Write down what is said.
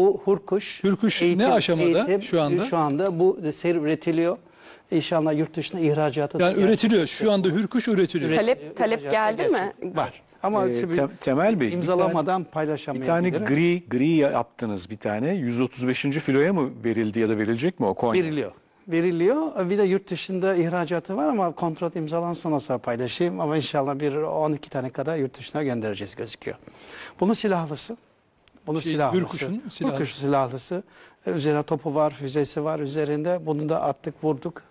Bu Hurkuş. Hurkuş eğitim, ne aşamada eğitim, şu anda? E, şu anda bu seri üretiliyor. İnşallah yurt dışına ihracata. Yani üretiliyor. Şu anda Hürkuş üretiliyor. Talep talep geldi mi? Var. Ama ee, te Temel bir imzalamadan paylaşamayabilirim. Bir tane gri gri yaptınız bir tane. 135. filoya mı verildi ya da verilecek mi o Konya? Veriliyor. Veriliyor. Bir de yurt dışında ihracatı var ama kontrat imzalansa nasıl paylaşayım ama inşallah bir 12 tane kadar yurt dışına göndereceğiz gözüküyor. Bunun silahlısı. Bunu şey, silahlısı. Hürkuş'un silahlısı. Hürkuş silahlısı. Üzerine topu var, füzesi var üzerinde. Bunu da attık, vurduk.